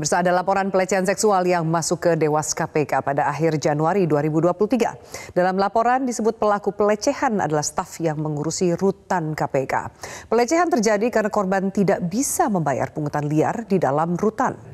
Pemirsa ada laporan pelecehan seksual yang masuk ke Dewas KPK pada akhir Januari 2023. Dalam laporan disebut pelaku pelecehan adalah staf yang mengurusi rutan KPK. Pelecehan terjadi karena korban tidak bisa membayar pungutan liar di dalam rutan.